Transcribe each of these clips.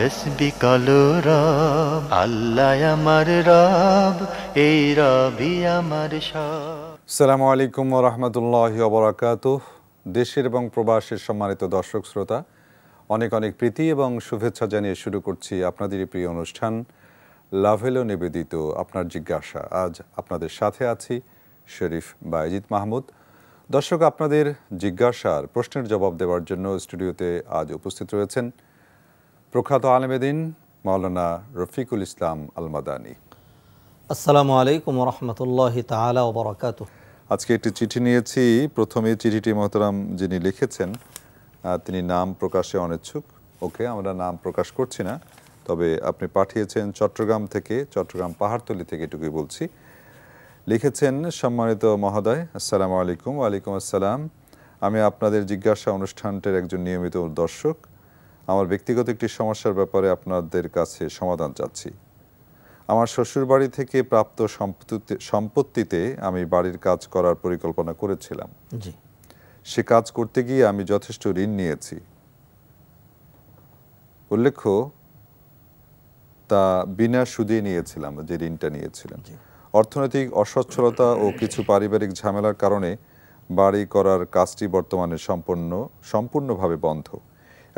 তসবি রব আল্লাহ আমার রব এই রবি আমার সব সালামু আলাইকুম রহমতুল্লাহ অবরাকাত দেশের এবং প্রবাসের সম্মানিত দর্শক শ্রোতা অনেক অনেক প্রীতি এবং শুভেচ্ছা জানিয়ে শুরু করছি আপনাদের প্রিয় অনুষ্ঠান লাভেলো নিবেদিত আপনার জিজ্ঞাসা আজ আপনাদের সাথে আছি শরীফ বায়জিৎ মাহমুদ দর্শক আপনাদের জিজ্ঞাসার প্রশ্নের জবাব দেওয়ার জন্য স্টুডিওতে আজ উপস্থিত রয়েছেন প্রখ্যাত আলমেদিন মাওলানা রফিকুল ইসলাম আলমাদানি আসসালামু আলাইকুম রহমতুল্লাহ তালা ওবরাকাত আজকে একটি চিঠি নিয়েছি প্রথমে চিঠিটি মহতরাম যিনি লিখেছেন তিনি নাম প্রকাশে অনিচ্ছুক ওকে আমরা নাম প্রকাশ করছি না তবে আপনি পাঠিয়েছেন চট্টগ্রাম থেকে চট্টগ্রাম পাহাড়তলি থেকে এটুকুই বলছি লিখেছেন সম্মানিত মহোদয় আসসালামু আলাইকুম ওয়ালাইকুম আসসালাম আমি আপনাদের জিজ্ঞাসা অনুষ্ঠানটির একজন নিয়মিত দর্শক আমার ব্যক্তিগত একটি সমস্যার ব্যাপারে আপনাদের কাছে সমাধান চাচ্ছি আমার শ্বশুর বাড়ি থেকে প্রাপ্ত সম্পত্তিতে আমি বাড়ির কাজ করার পরিকল্পনা করেছিলাম সে কাজ করতে গিয়ে আমি যথেষ্ট ঋণ নিয়েছি উল্লেখ্য তা বিনা সুদে নিয়েছিলাম যে ঋণটা নিয়েছিলাম অর্থনৈতিক অসচ্ছলতা ও কিছু পারিবারিক ঝামেলার কারণে বাড়ি করার কাজটি বর্তমানে সম্পূর্ণ সম্পূর্ণভাবে বন্ধ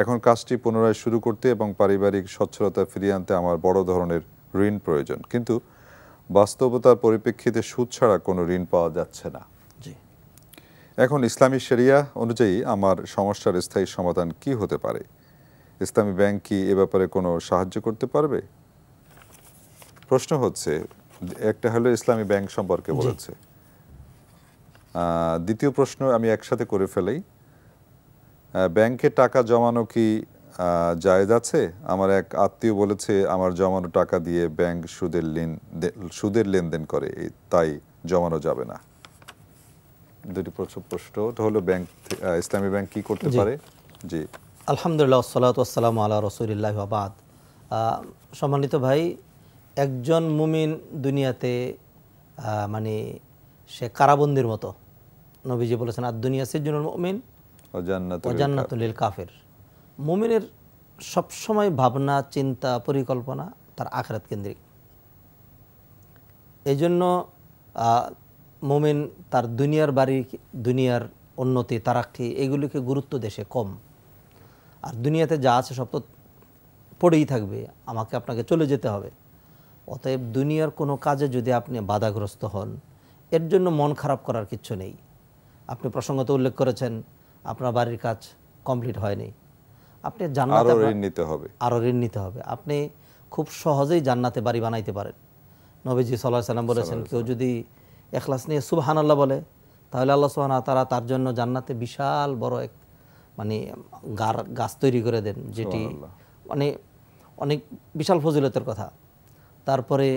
এখন কাজটি পুনরায় শুরু করতে এবং পারিবারিক স্বচ্ছলতা ফিরিয়ে আনতে আমার বড় ধরনের ঋণ প্রয়োজন কিন্তু বাস্তবতার পরিপ্রেক্ষিতে সুদ ছাড়া কোনো ঋণ পাওয়া যাচ্ছে না এখন ইসলামী শরিয়া অনুযায়ী আমার সমস্যার স্থায়ী সমাধান কি হতে পারে ইসলামী ব্যাংক কি এ ব্যাপারে কোনো সাহায্য করতে পারবে প্রশ্ন হচ্ছে একটা হলো ইসলামী ব্যাংক সম্পর্কে বলেছে দ্বিতীয় প্রশ্ন আমি একসাথে করে ফেলেই ব্যাংকে টাকা জমানো কি জায়দ আছে আমার এক আত্মীয় বলেছে আমার জমানো টাকা দিয়ে ব্যাংক সুদের লেন সুদের লেনদেন করে তাই জমানো যাবে না দুটি প্রশ্ন তো হলো ব্যাংক ইসলামী ব্যাংক কি করতে পারে জি আলহামদুলিল্লাহ আসসালাম আল্লাহ রসুলিল্লাহ আবাদ সম্মানিত ভাই একজন মুমিন দুনিয়াতে মানে সে কারাবন্দির মতো নবীজি বলেছেন আর দুনিয়া সিজনুল মুমিন অজান্নাতুলিল কাফের মুমিনের সবসময় ভাবনা চিন্তা পরিকল্পনা তার আখরাত কেন্দ্রিক এই জন্য মোমেন তার দুনিয়ার বাড়ি দুনিয়ার উন্নতি তারাক্ষি এগুলিকে গুরুত্ব দেশে কম আর দুনিয়াতে যা আছে সব তো পড়েই থাকবে আমাকে আপনাকে চলে যেতে হবে অতএব দুনিয়ার কোনো কাজে যদি আপনি বাধাগ্রস্ত হন এর জন্য মন খারাপ করার কিছু নেই আপনি প্রসঙ্গত উল্লেখ করেছেন আপনার বাড়ির কাজ কমপ্লিট হয়নি আপনি জান্নাতে ঋণ নিতে হবে আরও ঋণ নিতে হবে আপনি খুব সহজেই জান্নাতে বাড়ি বানাইতে পারেন নবীজি সাল্লাহ সাল্লাম বলেছেন কেউ যদি এখলাস নিয়ে সুবহান আল্লাহ বলে তাহলে আল্লাহ সুহান তারা তার জন্য জান্নাতে বিশাল বড় এক মানে গার গাছ তৈরি করে দেন যেটি মানে অনেক বিশাল ফজিলতের কথা তারপরে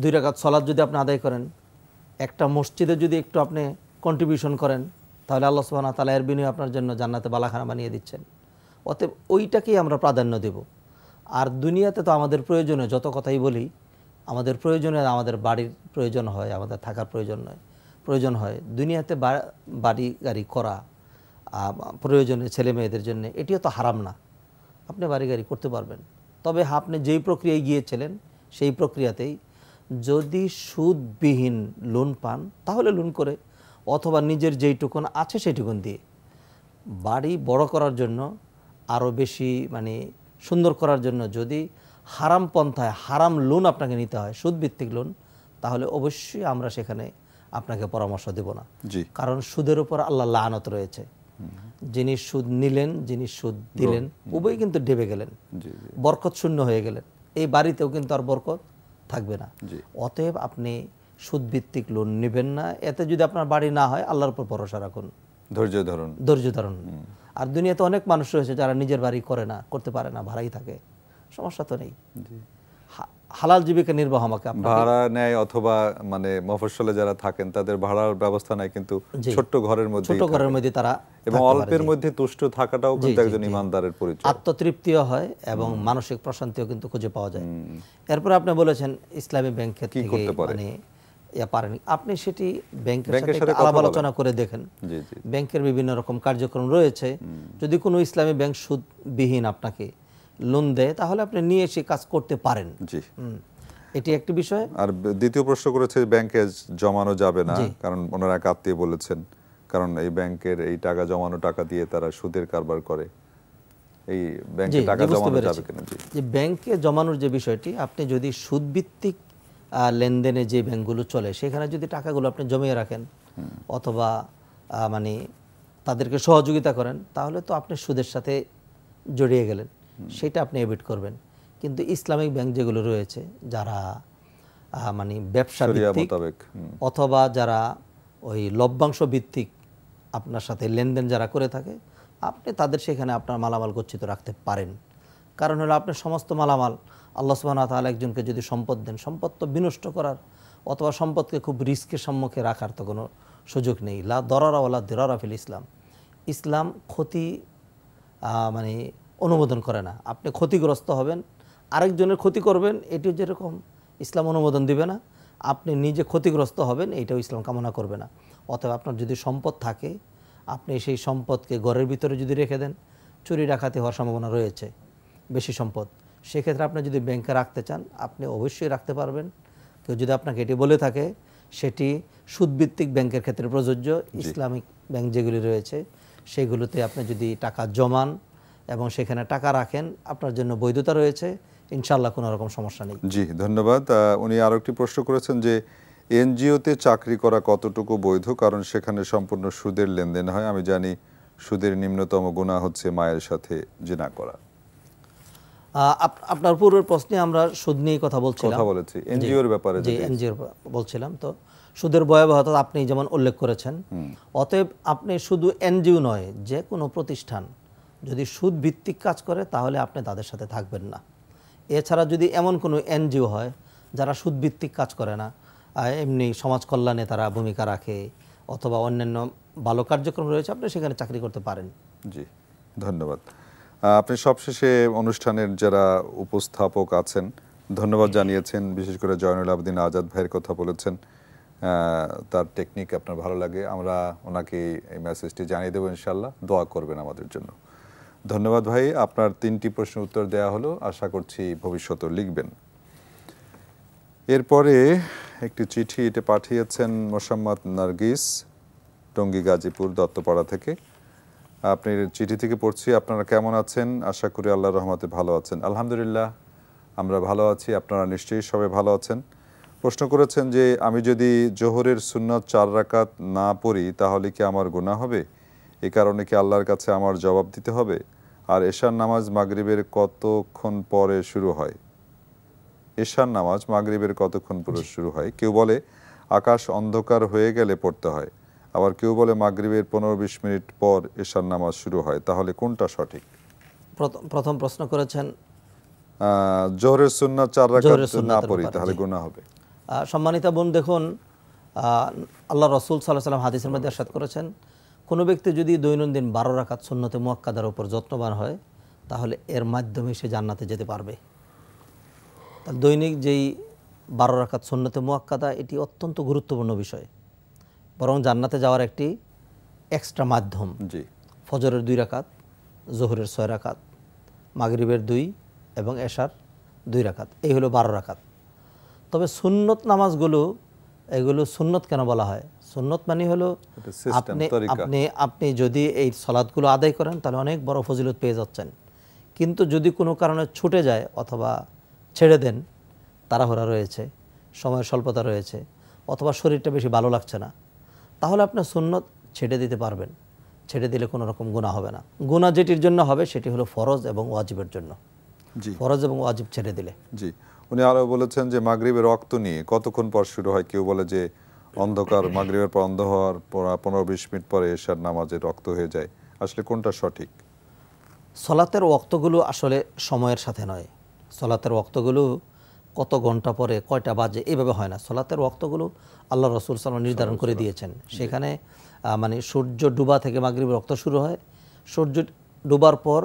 দুই রাখাত সলাদ যদি আপনি আদায় করেন একটা মসজিদে যদি একটু আপনি কন্ট্রিবিউশন করেন তাহলে আল্লাহ সুহান তালা এর বিনিয়োগ আপনার জন্য জান্নাতে বালাখানা বানিয়ে দিচ্ছেন অতএব ওইটাকেই আমরা প্রাধান্য দেব আর দুনিয়াতে তো আমাদের প্রয়োজনে যত কথাই বলি আমাদের প্রয়োজনে আমাদের বাড়ির প্রয়োজন হয় আমাদের থাকার প্রয়োজন নয় প্রয়োজন হয় দুনিয়াতে বাড়ি গাড়ি করা প্রয়োজনে ছেলে মেয়েদের জন্য এটিও তো হারাম না আপনি বাড়ি গাড়ি করতে পারবেন তবে আপনি যেই প্রক্রিয়ায় গিয়েছিলেন সেই প্রক্রিয়াতেই যদি সুদবিহীন লোন পান তাহলে লোন করে অথবা নিজের যেইটুকুন আছে সেইটুকুন দিয়ে বাড়ি বড় করার জন্য আরও বেশি মানে সুন্দর করার জন্য যদি হারাম পন্থায় হারাম লোন আপনাকে নিতে হয় সুদভিত্তিক লোন তাহলে অবশ্যই আমরা সেখানে আপনাকে পরামর্শ দেব না কারণ সুদের উপর আল্লাহ লানত রয়েছে যিনি সুদ নিলেন যিনি সুদ দিলেন উভয় কিন্তু ডেবে গেলেন বরকত শূন্য হয়ে গেলেন এই বাড়িতেও কিন্তু আর বরকত থাকবে না অতএব আপনি সুদভিত্তিক লোন নেবেন না এতে যদি আপনার বাড়ি না হয় আল্লাহর উপর ভরসা রাখুন ধৈর্য ধরুন ধৈর্য ধরুন আর দুনিয়াতে অনেক মানুষ রয়েছে যারা নিজের বাড়ি করে না করতে পারে না ভাড়াই থাকে সমস্যা তো নেই হালাল জীবিকা নির্বাহ আমাকে ভাড়া নেয় অথবা মানে মফসলে যারা থাকেন তাদের ভাড়ার ব্যবস্থা নাই কিন্তু ছোট্ট ঘরের মধ্যে ছোট ঘরের মধ্যে তারা এবং অল্পের মধ্যে তুষ্ট থাকাটাও কিন্তু একজন ইমানদারের পরিচয় আত্মতৃপ্তিও হয় এবং মানসিক প্রশান্তিও কিন্তু খুঁজে পাওয়া যায় এরপর আপনি বলেছেন ইসলামী ব্যাংক থেকে মানে ইয়া আপনি সেটি ব্যাংকের সাথে আলাপ আলোচনা করে দেখেন ব্যাংকের বিভিন্ন রকম কার্যক্রম রয়েছে যদি কোনো ইসলামী ব্যাংক সুদবিহীন আপনাকে লোন দেয় তাহলে আপনি নিয়ে এসে কাজ করতে পারেন এটি একটি বিষয় আর দ্বিতীয় প্রশ্ন করেছে ব্যাংকে জমানো যাবে না কারণ ওনারা এক আত্মীয় বলেছেন কারণ এই ব্যাংকের এই টাকা জমানো টাকা দিয়ে তারা সুদের কারবার করে এই ব্যাংকে টাকা জমানো যাবে কিনা যে ব্যাংকে জমানোর যে বিষয়টি আপনি যদি সুদভিত্তিক লেনদেনে যে ব্যাংকগুলো চলে সেখানে যদি টাকাগুলো আপনি জমিয়ে রাখেন অথবা মানে তাদেরকে সহযোগিতা করেন তাহলে তো আপনি সুদের সাথে জড়িয়ে গেলেন সেটা আপনি এভিট করবেন কিন্তু ইসলামিক ব্যাংক যেগুলো রয়েছে যারা মানে ব্যবসা ভিত্তিক অথবা যারা ওই লভ্যাংশ ভিত্তিক আপনার সাথে লেনদেন যারা করে থাকে আপনি তাদের সেখানে আপনার মালামাল গচ্ছিত রাখতে পারেন কারণ হলো আপনার সমস্ত মালামাল আল্লাহ সুবাহ তাহলে একজনকে যদি সম্পদ দেন সম্পদ তো বিনষ্ট করার অথবা সম্পদকে খুব রিস্কের সম্মুখে রাখার তো কোনো সুযোগ নেই লা দরারা ওলা দিরারা ফিল ইসলাম ইসলাম ক্ষতি মানে অনুমোদন করে না আপনি ক্ষতিগ্রস্ত হবেন আরেকজনের ক্ষতি করবেন এটিও যেরকম ইসলাম অনুমোদন দিবে না আপনি নিজে ক্ষতিগ্রস্ত হবেন এটাও ইসলাম কামনা করবে না অথবা আপনার যদি সম্পদ থাকে আপনি সেই সম্পদকে ঘরের ভিতরে যদি রেখে দেন চুরি ডাকাতি হওয়ার সম্ভাবনা রয়েছে বেশি সম্পদ সেক্ষেত্রে আপনি যদি ব্যাংকে রাখতে চান আপনি অবশ্যই রাখতে পারবেন কেউ যদি আপনাকে এটি বলে থাকে সেটি সুদভিত্তিক ব্যাংকের ক্ষেত্রে প্রযোজ্য ইসলামিক ব্যাংক যেগুলি রয়েছে সেগুলোতে আপনি যদি টাকা জমান এবং সেখানে টাকা রাখেন আপনার জন্য বৈধতা রয়েছে ইনশাল্লাহ কোনো রকম সমস্যা নেই জি ধন্যবাদ উনি আরও একটি প্রশ্ন করেছেন যে এনজিওতে চাকরি করা কতটুকু বৈধ কারণ সেখানে সম্পূর্ণ সুদের লেনদেন হয় আমি জানি সুদের নিম্নতম গুণা হচ্ছে মায়ের সাথে জেনা করা আপনার পূর্বের প্রশ্নে আমরা সুদ নিয়ে কথা বলছিলাম কথা বলেছি এনজিওর ব্যাপারে যে এনজিওর বলছিলাম তো সুদের ভয়াবহতা আপনি যেমন উল্লেখ করেছেন অতএব আপনি শুধু এনজিও নয় যে কোনো প্রতিষ্ঠান যদি সুদ ভিত্তিক কাজ করে তাহলে আপনি তাদের সাথে থাকবেন না এছাড়া যদি এমন কোনো এনজিও হয় যারা সুদ ভিত্তিক কাজ করে না এমনি সমাজ কল্যাণে তারা ভূমিকা রাখে অথবা অন্যান্য ভালো কার্যক্রম রয়েছে আপনি সেখানে চাকরি করতে পারেন জি ধন্যবাদ আপনি সবশেষে অনুষ্ঠানের যারা উপস্থাপক আছেন ধন্যবাদ জানিয়েছেন বিশেষ করে জয়নুল আবদিন আজাদ ভাইয়ের কথা বলেছেন তার টেকনিক আপনার ভালো লাগে আমরা ওনাকে এই মেসেজটি জানিয়ে দেবো ইনশাল্লাহ দোয়া করবেন আমাদের জন্য ধন্যবাদ ভাই আপনার তিনটি প্রশ্নের উত্তর দেয়া হলো আশা করছি ভবিষ্যতে লিখবেন এরপরে একটি চিঠি এটা পাঠিয়েছেন মোসাম্মদ নার্গিস টঙ্গী গাজীপুর দত্তপাড়া থেকে আপনি চিঠি থেকে পড়ছি আপনারা কেমন আছেন আশা করি আল্লাহ রহমতে ভালো আছেন আলহামদুলিল্লাহ আমরা ভালো আছি আপনারা নিশ্চয়ই সবাই ভালো আছেন প্রশ্ন করেছেন যে আমি যদি জোহরের সুন্নত চার রাকাত না পড়ি তাহলে কি আমার গুণা হবে এ কারণে কি আল্লাহর কাছে আমার জবাব দিতে হবে আর এশার নামাজ মাগরিবের কতক্ষণ পরে শুরু হয় এশার নামাজ মাগরিবের কতক্ষণ পরে শুরু হয় কেউ বলে আকাশ অন্ধকার হয়ে গেলে পড়তে হয় আবার কেউ বলে মাগরীবের পনেরো বিশ মিনিট পর এশার নামাজ শুরু হয় তাহলে কোনটা সঠিক প্রথম প্রশ্ন করেছেন জোহরের সুন্না চার না পড়ি তাহলে গুনাহ হবে সম্মানিতা বোন দেখুন আল্লাহ রসুল সাল্লাহ সাল্লাম হাদিসের মধ্যে আসাদ করেছেন কোনো ব্যক্তি যদি দৈনন্দিন বারো রাখাত সুন্নতে মোয়াক্কাদার উপর যত্নবান হয় তাহলে এর মাধ্যমে সে জান্নাতে যেতে পারবে দৈনিক যেই বারো রাখাত সুন্নতে মোয়াক্কাদা এটি অত্যন্ত গুরুত্বপূর্ণ বিষয় বরং জান্নাতে যাওয়ার একটি এক্সট্রা মাধ্যম জি ফজরের দুই রাকাত জোহরের ছয় রাকাত মাগরিবের দুই এবং এশার দুই রাকাত এই হলো বারো রাকাত তবে সুন্নত নামাজগুলো এগুলো সুন্নত কেন বলা হয় সুন্নত মানে হলো আপনি আপনি আপনি যদি এই সলাদগুলো আদায় করেন তাহলে অনেক বড় ফজিলত পেয়ে যাচ্ছেন কিন্তু যদি কোনো কারণে ছুটে যায় অথবা ছেড়ে দেন তাড়াহুড়া রয়েছে সময়ের স্বল্পতা রয়েছে অথবা শরীরটা বেশি ভালো লাগছে না তাহলে আপনার সুন্নত ছেড়ে দিতে পারবেন ছেড়ে দিলে কোনো রকম গুণা হবে না গুণা যেটির জন্য হবে সেটি হলো ফরজ এবং ওয়াজিবের জন্য ফরজ এবং ওয়াজিব ছেড়ে দিলে জি উনি আরও বলেছেন যে মাগরীবের রক্ত নিয়ে কতক্ষণ পর শুরু হয় কেউ বলে যে অন্ধকার মাগরীবের পর অন্ধ হওয়ার পর পনেরো বিশ মিনিট পরে এশার নামাজে রক্ত হয়ে যায় আসলে কোনটা সঠিক সলাতের রক্তগুলো আসলে সময়ের সাথে নয় সলাতের রক্তগুলো কত ঘন্টা পরে কয়টা বাজে এইভাবে হয় না সলাতের রক্তগুলো আল্লাহ রসুল সাল্লাম নির্ধারণ করে দিয়েছেন সেখানে মানে সূর্য ডুবা থেকে মাগরীব রক্ত শুরু হয় সূর্য ডুবার পর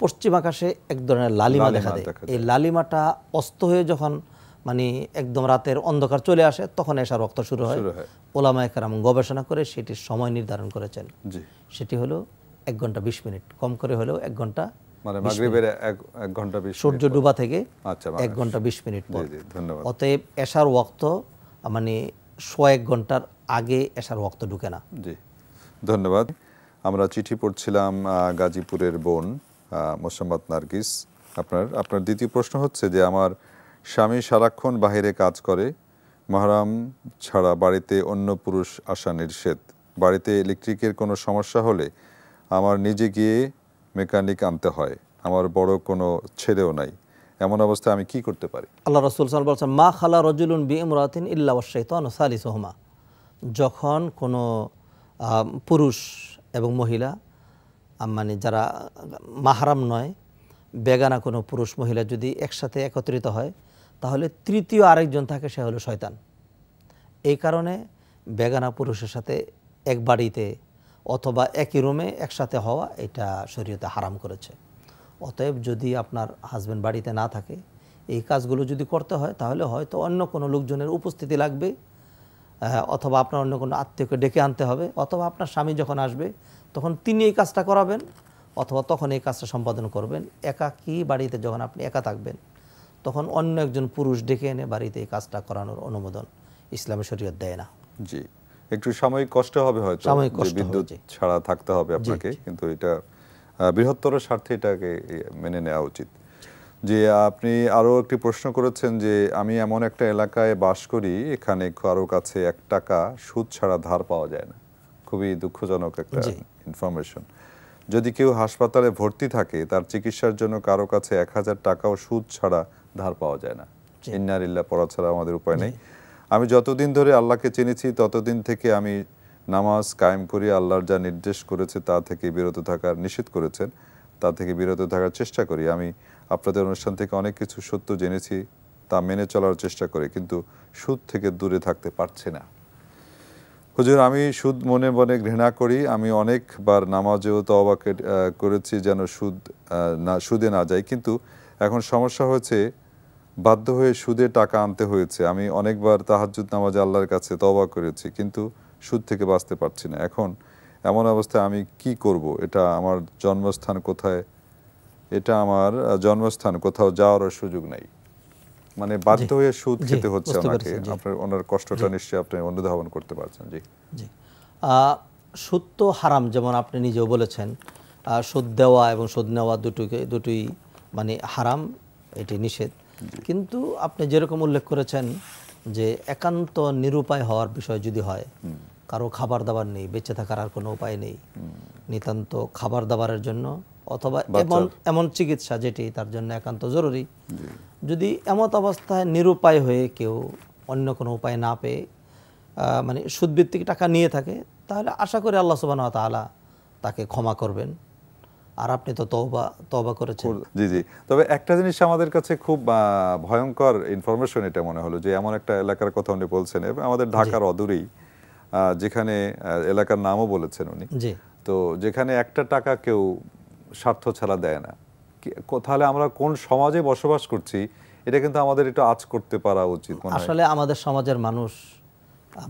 পশ্চিম আকাশে এক ধরনের লালিমা দেখা দেয় এই লালিমাটা অস্ত হয়ে যখন মানে একদম রাতের অন্ধকার চলে আসে তখন এসা রক্ত শুরু হয় ওলামা একরাম গবেষণা করে সেটির সময় নির্ধারণ করেছেন সেটি হলো এক ঘন্টা বিশ মিনিট কম করে হলেও এক ঘন্টা মানে মাগরিবের এক ঘন্টা বিশ সূর্য ডুবা থেকে আচ্ছা এক ঘন্টা বিশ মিনিট পর ধন্যবাদ অতএব এশার ওয়াক্ত মানে সোয়া এক ঘন্টার আগে এশার ওয়াক্ত ঢুকে না জি ধন্যবাদ আমরা চিঠি পড়ছিলাম গাজীপুরের বোন মোসাম্মদ নার্গিস আপনার আপনার দ্বিতীয় প্রশ্ন হচ্ছে যে আমার স্বামী সারাক্ষণ বাহিরে কাজ করে মহারাম ছাড়া বাড়িতে অন্য পুরুষ আসা নিষেধ বাড়িতে ইলেকট্রিকের কোনো সমস্যা হলে আমার নিজে গিয়ে মেকানিক আনতে হয় আমার বড় কোনো ছেলেও নাই এমন অবস্থায় আমি কি করতে পারি আল্লাহ রসুল সাল বলছেন মা খালা রজুলুন বি ইমরাতিন ইল্লা শৈতান সালিস হোমা যখন কোনো পুরুষ এবং মহিলা মানে যারা মাহারাম নয় বেগানা কোনো পুরুষ মহিলা যদি একসাথে একত্রিত হয় তাহলে তৃতীয় আরেকজন থাকে সে হলো শয়তান এই কারণে বেগানা পুরুষের সাথে এক বাড়িতে অথবা একই রুমে একসাথে হওয়া এটা শরীয়তে হারাম করেছে অতএব যদি আপনার হাজব্যান্ড বাড়িতে না থাকে এই কাজগুলো যদি করতে হয় তাহলে হয়তো অন্য কোনো লোকজনের উপস্থিতি লাগবে অথবা আপনার অন্য কোনো আত্মীয়কে ডেকে আনতে হবে অথবা আপনার স্বামী যখন আসবে তখন তিনি এই কাজটা করাবেন অথবা তখন এই কাজটা সম্পাদন করবেন একা কি বাড়িতে যখন আপনি একা থাকবেন তখন অন্য একজন পুরুষ ডেকে এনে বাড়িতে এই কাজটা করানোর অনুমোদন ইসলামী শরীয়ত দেয় না জি একটু সাময়িক কষ্ট হবে হয়তো সাময়িক কষ্ট বিদ্যুৎ ছাড়া থাকতে হবে আপনাকে কিন্তু এটা বৃহত্তর স্বার্থে এটাকে মেনে নেওয়া উচিত যে আপনি আরও একটি প্রশ্ন করেছেন যে আমি এমন একটা এলাকায় বাস করি এখানে কারো কাছে এক টাকা সুদ ছাড়া ধার পাওয়া যায় না খুবই দুঃখজনক একটা ইনফরমেশন যদি কেউ হাসপাতালে ভর্তি থাকে তার চিকিৎসার জন্য কারো কাছে এক হাজার টাকাও সুদ ছাড়া ধার পাওয়া যায় না ইন্নার ইল্লা পড়া ছাড়া আমাদের উপায় নেই আমি যতদিন ধরে আল্লাহকে চিনেছি ততদিন থেকে আমি নামাজ কায়েম করি আল্লাহর যা নির্দেশ করেছে তা থেকে বিরত থাকার নিষেধ করেছেন তা থেকে বিরত থাকার চেষ্টা করি আমি আপনাদের অনুষ্ঠান থেকে অনেক কিছু সত্য জেনেছি তা মেনে চলার চেষ্টা করে কিন্তু সুদ থেকে দূরে থাকতে পারছে না হুজুর আমি সুদ মনে মনে ঘৃণা করি আমি অনেকবার নামাজেও তো অবাক করেছি যেন সুদ না সুদে না যায় কিন্তু এখন সমস্যা হয়েছে বাধ্য হয়ে সুদে টাকা আনতে হয়েছে আমি অনেকবার তাহাজুদ নামাজ আল্লাহর কাছে তবা করেছি কিন্তু সুদ থেকে বাঁচতে পারছি না এখন এমন অবস্থায় আমি কি করব এটা আমার জন্মস্থান কোথায় এটা আমার জন্মস্থান কোথাও যাওয়ার সুযোগ নাই মানে বাধ্য হয়ে সুদ খেতে হচ্ছে আমাকে আপনার ওনার কষ্টটা নিশ্চয়ই আপনি অনুধাবন করতে পারছেন জি সুদ তো হারাম যেমন আপনি নিজেও বলেছেন সুদ দেওয়া এবং সুদ নেওয়া দুটোকে দুটোই মানে হারাম এটি নিষেধ কিন্তু আপনি যেরকম উল্লেখ করেছেন যে একান্ত নিরুপায় হওয়ার বিষয় যদি হয় কারো খাবার দাবার নেই বেঁচে থাকার আর কোনো উপায় নেই নিতান্ত খাবার দাবারের জন্য অথবা এমন এমন চিকিৎসা যেটি তার জন্য একান্ত জরুরি যদি এমত অবস্থায় নিরুপায় হয়ে কেউ অন্য কোনো উপায় না পেয়ে মানে সুদ্বৃত্তিক টাকা নিয়ে থাকে তাহলে আশা করি আল্লাহ সুবাহ তাকে ক্ষমা করবেন আর আপনি তো তওবা তওবা করেছেন জি জি তবে একটা জিনিস আমাদের কাছে খুব ভয়ঙ্কর ইনফরমেশন এটা মনে হলো যে এমন একটা এলাকার কথা উনি বলছেন আমাদের ঢাকার অদূরেই যেখানে এলাকার নামও বলেছেন উনি তো যেখানে একটা টাকা কেউ স্বার্থ ছাড়া দেয় না তাহলে আমরা কোন সমাজে বসবাস করছি এটা কিন্তু আমাদের একটু আজ করতে পারা উচিত আসলে আমাদের সমাজের মানুষ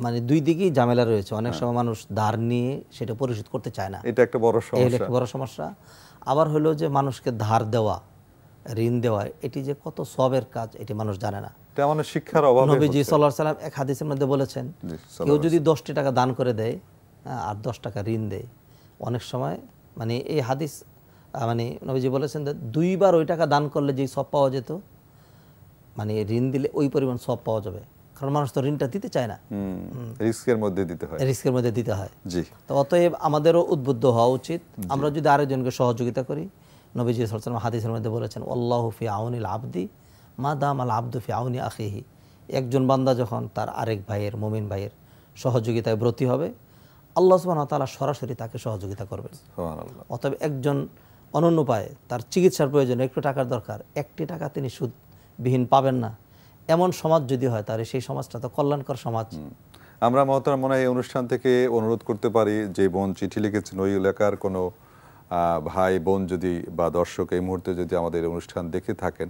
মানে দুই দিকেই ঝামেলা রয়েছে অনেক হ্যাঁ। সময় মানুষ ধার নিয়ে সেটা পরিশোধ করতে চায় না এটা একটা বড় সমস্যা একটা বড় সমস্যা আবার হলো যে মানুষকে ধার দেওয়া ঋণ দেওয়া এটি যে কত সবের কাজ এটি মানুষ জানে না তেমন মানে শিক্ষার অভাব নবীজি সাল্লাল্লাহু আলাইহি সাল্লাম এক হাদিসের মধ্যে বলেছেন কেউ যদি দশটি টাকা দান করে দেয় হ্যাঁ, আর দশ টাকা ঋণ দেয় অনেক সময় মানে এই হাদিস মানে নবীজি বলেছেন দুইবার ওই টাকা দান করলে যেই সব পাওয়া যেত মানে ঋণ দিলে ওই পরিমাণ সব পাওয়া যাবে কারণ মানুষ তো ঋণটা দিতে চায় না রিস্কের মধ্যে দিতে হয় রিস্কের মধ্যে দিতে হয় জি তো অতএব আমাদেরও উদ্বুদ্ধ হওয়া উচিত আমরা যদি আরেকজনকে সহযোগিতা করি নবীজি সালাম হাদিসের মধ্যে বলেছেন আল্লাহ ফি আউনিল আবদি মা দাম আল আব্দু ফি আউনি আখিহি একজন বান্দা যখন তার আরেক ভাইয়ের মমিন ভাইয়ের সহযোগিতায় ব্রতী হবে আল্লাহ সুবাহ তালা সরাসরি তাকে সহযোগিতা করবেন অতএব একজন অনন্য পায় তার চিকিৎসার প্রয়োজনে একটু টাকার দরকার একটি টাকা তিনি সুদবিহীন পাবেন না এমন সমাজ যদি হয় তাহলে সেই সমাজটা তো কল্যাণকর সমাজ আমরা মহতারা মনে হয় এই অনুষ্ঠান থেকে অনুরোধ করতে পারি যে বোন চিঠি লিখেছেন ওই এলাকার কোনো ভাই বোন যদি বা দর্শক এই মুহূর্তে যদি আমাদের অনুষ্ঠান দেখে থাকেন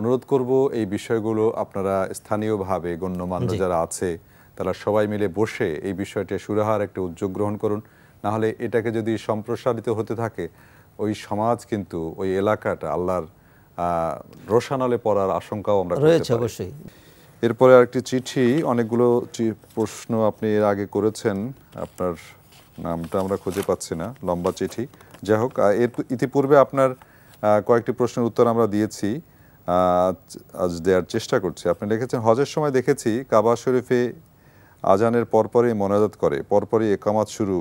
অনুরোধ করব এই বিষয়গুলো আপনারা স্থানীয়ভাবে গণ্যমান্য যারা আছে তারা সবাই মিলে বসে এই বিষয়টা সুরাহার একটা উদ্যোগ গ্রহণ করুন নাহলে এটাকে যদি সম্প্রসারিত হতে থাকে ওই সমাজ কিন্তু ওই এলাকাটা আল্লাহর রোশানালে পড়ার আশঙ্কাও আমরা রয়েছে অবশ্যই এরপরে আরেকটি চিঠি অনেকগুলো প্রশ্ন আপনি এর আগে করেছেন আপনার নামটা আমরা খুঁজে পাচ্ছি না লম্বা চিঠি যাই হোক এর ইতিপূর্বে আপনার কয়েকটি প্রশ্নের উত্তর আমরা দিয়েছি আজ দেওয়ার চেষ্টা করছি আপনি লিখেছেন হজের সময় দেখেছি কাবা শরীফে আজানের পরপরই মোনাজাত করে পরপরই একামাত শুরু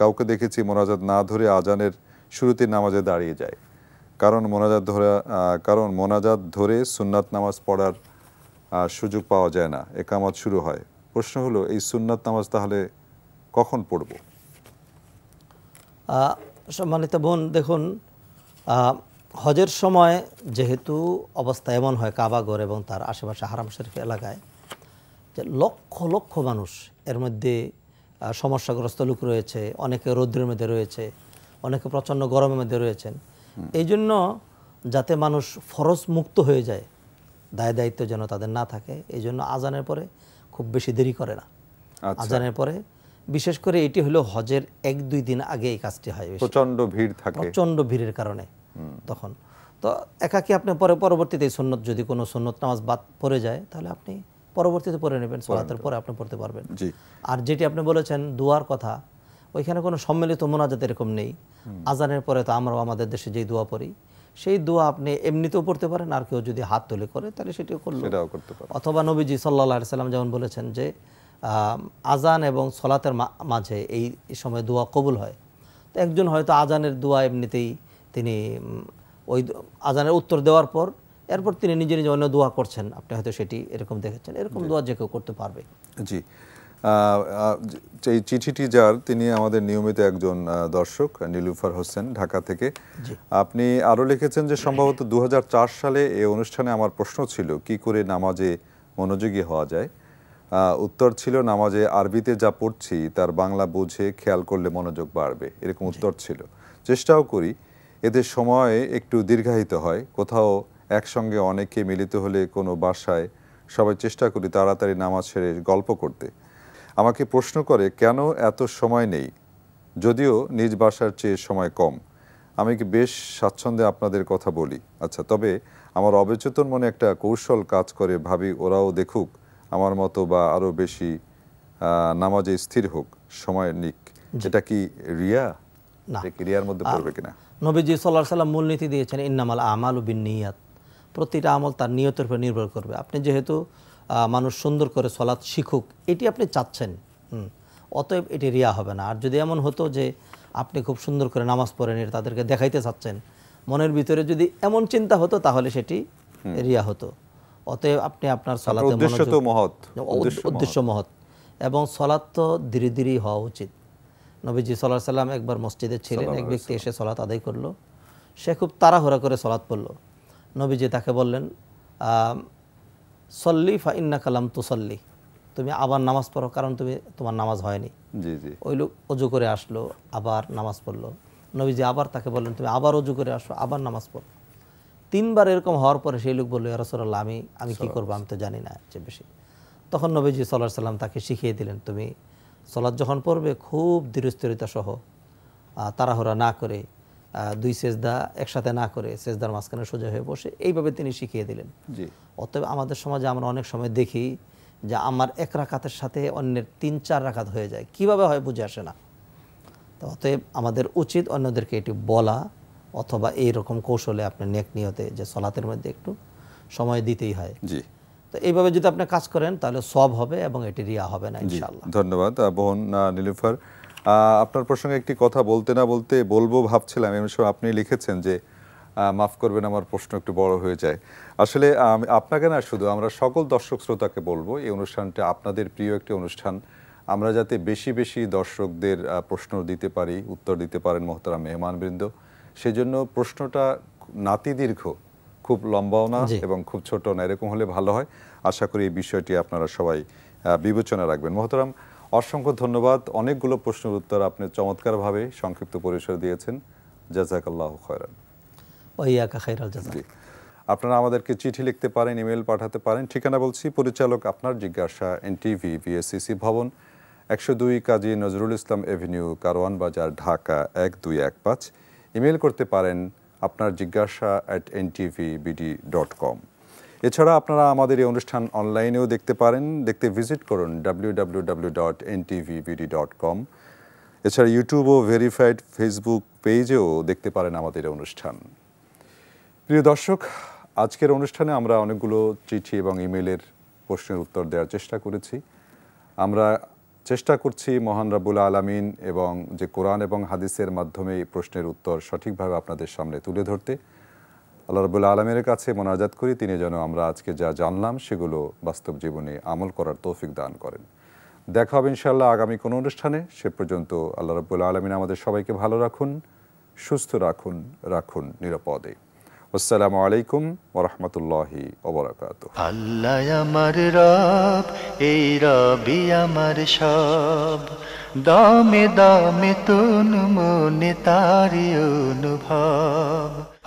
কাউকে দেখেছি মোনাজাত না ধরে আজানের শুরুতে নামাজে দাঁড়িয়ে যায় কারণ মোনাজাত ধরা কারণ মোনাজাত ধরে সুন্নাত নামাজ পড়ার সুযোগ পাওয়া যায় না একামত শুরু হয় প্রশ্ন হলো এই সুন্নাত নামাজ তাহলে কখন পড়ব সম্মানিত বোন দেখুন হজের সময় যেহেতু অবস্থা এমন হয় কাবাগর এবং তার আশেপাশে হারাম শরীফ এলাকায় যে লক্ষ লক্ষ মানুষ এর মধ্যে সমস্যাগ্রস্ত লোক রয়েছে অনেকে রৌদ্রের মধ্যে রয়েছে অনেকে প্রচণ্ড গরমের মধ্যে রয়েছেন এই জন্য যাতে মানুষ ফরজ মুক্ত হয়ে যায় দায় দায়িত্ব যেন তাদের না থাকে এই জন্য আজানের পরে খুব বেশি দেরি করে না আচ্ছা। আজানের পরে বিশেষ করে এটি হলো হজের এক দুই দিন আগে এই কাজটি হয় প্রচন্ড ভিড় থাকে প্রচন্ড ভিড়ের কারণে তখন তো একাকি আপনি পরে পরবর্তীতে সন্ন্যত যদি কোনো সন্ন্যত নামাজ বাদ পড়ে যায় তাহলে আপনি পরবর্তীতে পড়ে নেবেন সলাতের পরে আপনি পড়তে পারবেন আর যেটি আপনি বলেছেন দুয়ার কথা ওইখানে কোনো সম্মিলিত মোনাজাত এরকম নেই আজানের পরে তো আমরাও আমাদের দেশে যেই দোয়া পড়ি সেই দোয়া আপনি এমনিতেও পড়তে পারেন আর কেউ যদি হাত তুলে করে তাহলে সেটিও করলো অথবা নবীজি সাল্লা সাল্লাম যেমন বলেছেন যে আজান এবং সলাতের মাঝে এই সময় দোয়া কবুল হয় তো একজন হয়তো আজানের দোয়া এমনিতেই তিনি ওই আজানের উত্তর দেওয়ার পর এরপর তিনি নিজে নিজে অন্য দোয়া করছেন আপনি হয়তো সেটি এরকম দেখেছেন এরকম দোয়া যে কেউ করতে পারবে জি এই চিঠিটি যার তিনি আমাদের নিয়মিত একজন দর্শক নীলুফার হোসেন ঢাকা থেকে আপনি আরও লিখেছেন যে সম্ভবত দু সালে এই অনুষ্ঠানে আমার প্রশ্ন ছিল কি করে নামাজে মনোযোগী হওয়া যায় উত্তর ছিল নামাজে আরবিতে যা পড়ছি তার বাংলা বুঝে খেয়াল করলে মনোযোগ বাড়বে এরকম উত্তর ছিল চেষ্টাও করি এতে সময় একটু দীর্ঘায়িত হয় কোথাও একসঙ্গে অনেকে মিলিত হলে কোনো বাসায় সবাই চেষ্টা করি তাড়াতাড়ি নামাজ ছেড়ে গল্প করতে আমাকে প্রশ্ন করে কেন এত সময় নেই যদিও নিজ বাসার চেয়ে সময় কম আমি কি বেশ স্বাচ্ছন্দ্যে আপনাদের কথা বলি আচ্ছা তবে আমার অবচেতন মনে একটা কৌশল কাজ করে ভাবি ওরাও দেখুক আমার মতো বা আরও বেশি নামাজে স্থির হোক সময় নিক এটা কি রিয়া রিয়ার মধ্যে পড়বে কিনা নবীজি সাল্লাহ সাল্লাম মূলনীতি দিয়েছেন ইন্নামাল আমাল বিন নিয়াত প্রতিটা আমল তার নিয়তের উপর নির্ভর করবে আপনি যেহেতু মানুষ সুন্দর করে সলাৎ শিখুক এটি আপনি চাচ্ছেন অতএব এটি রিয়া হবে না আর যদি এমন হতো যে আপনি খুব সুন্দর করে নামাজ পড়েন এটা তাদেরকে দেখাইতে চাচ্ছেন মনের ভিতরে যদি এমন চিন্তা হতো তাহলে সেটি রিয়া হতো অতএব আপনি আপনার সলাতে উদ্দেশ্য মহৎ এবং সলাৎ তো ধীরে ধীরেই হওয়া উচিত নবীজি সাল্লাহ সাল্লাম একবার মসজিদে ছিলেন এক ব্যক্তি এসে সলাৎ আদায় করলো সে খুব তাড়াহুড়া করে সলাৎ পড়লো নবীজি তাকে বললেন সল্লি ফা ইন্না কালাম তুসল্লি তুমি আবার নামাজ পড়ো কারণ তুমি তোমার নামাজ হয়নি ওই লোক অজু করে আসলো আবার নামাজ পড়লো নবীজি আবার তাকে বললেন তুমি আবার অজু করে আসো আবার নামাজ পড়ো তিনবার এরকম হওয়ার পরে সেই লোক বললো রসল্লাহ আমি আমি কী করবো আমি তো জানি না চেয়ে বেশি তখন নবীজি সাল্লাহ সাল্লাম তাকে শিখিয়ে দিলেন তুমি সলাদ যখন পড়বে খুব ধীরস্থিরতা সহ তাড়াহুড়া না করে দুই সেজদা একসাথে না করে সেজদার মাঝখানে সোজা হয়ে বসে এইভাবে তিনি শিখিয়ে দিলেন অতএব আমাদের সমাজে আমরা অনেক সময় দেখি যে আমার এক রাখাতের সাথে অন্যের তিন চার রাখাত হয়ে যায় কিভাবে হয় বুঝে আসে না অতএব আমাদের উচিত অন্যদেরকে এটি বলা অথবা এই রকম কৌশলে আপনি নেক নিয়তে যে সলাতের মধ্যে একটু সময় দিতেই হয় জি তো এইভাবে যদি আপনি কাজ করেন তাহলে সব হবে এবং এটি রিয়া হবে না ইনশাআল্লাহ ধন্যবাদ বোন নীলুফার আপনার প্রসঙ্গে একটি কথা বলতে না বলতে বলবো ভাবছিলাম এমন সময় আপনি লিখেছেন যে মাফ করবেন আমার প্রশ্ন একটু বড় হয়ে যায় আসলে আপনাকে না শুধু আমরা সকল দর্শক শ্রোতাকে বলবো এই অনুষ্ঠানটা আপনাদের প্রিয় একটি অনুষ্ঠান আমরা যাতে বেশি বেশি দর্শকদের প্রশ্ন দিতে পারি উত্তর দিতে পারেন মোহতারা মেহমানবৃন্দ সেজন্য প্রশ্নটা নাতিদীর্ঘ খুব লম্বাও না এবং খুব ছোট না এরকম হলে ভালো হয় আশা করি এই বিষয়টি আপনারা সবাই বিবেচনা রাখবেন মোহতারাম অসংখ্য ধন্যবাদ অনেকগুলো প্রশ্নের উত্তর আপনি চমৎকারভাবে সংক্ষিপ্ত পরিসর দিয়েছেন জাজাকাল্লাহ খয়রান আপনারা আমাদেরকে চিঠি লিখতে পারেন ইমেল পাঠাতে পারেন ঠিকানা বলছি পরিচালক আপনার জিজ্ঞাসা এনটিভি বিএসসিসি ভবন একশো দুই কাজী নজরুল ইসলাম এভিনিউ কারওয়ান বাজার ঢাকা এক দুই এক পাঁচ ইমেল করতে পারেন আপনার জিজ্ঞাসা at NTV BD dot com এছাড়া আপনারা আমাদের এই অনুষ্ঠান অনলাইনেও দেখতে পারেন দেখতে ভিজিট করুন ডাব্লিউ ডট ডট কম এছাড়া ইউটিউব ও ভেরিফাইড ফেসবুক পেজেও দেখতে পারেন আমাদের অনুষ্ঠান প্রিয় দর্শক আজকের অনুষ্ঠানে আমরা অনেকগুলো চিঠি এবং ইমেলের প্রশ্নের উত্তর দেওয়ার চেষ্টা করেছি আমরা চেষ্টা করছি মহান রাবুল আলামিন এবং যে কোরআন এবং হাদিসের মাধ্যমে এই প্রশ্নের উত্তর সঠিকভাবে আপনাদের সামনে তুলে ধরতে আল্লাহ রবুল আলমের কাছে মোনাজাত করি তিনি যেন আমরা আজকে যা জানলাম সেগুলো বাস্তব জীবনে আমল করার তৌফিক দান করেন দেখা হবে ইনশাল্লাহ আগামী কোনো অনুষ্ঠানে সে পর্যন্ত আল্লাহ রবুল আলমিন আমাদের সবাইকে ভালো রাখুন সুস্থ রাখুন রাখুন নিরাপদে আসসালামু আলাইকুম ওরহমতুল্লাহি ওবরাকাত আল্লাহ আমার রব এই রবি আমার সব দামে দমে তুন মনে তারি অনুভব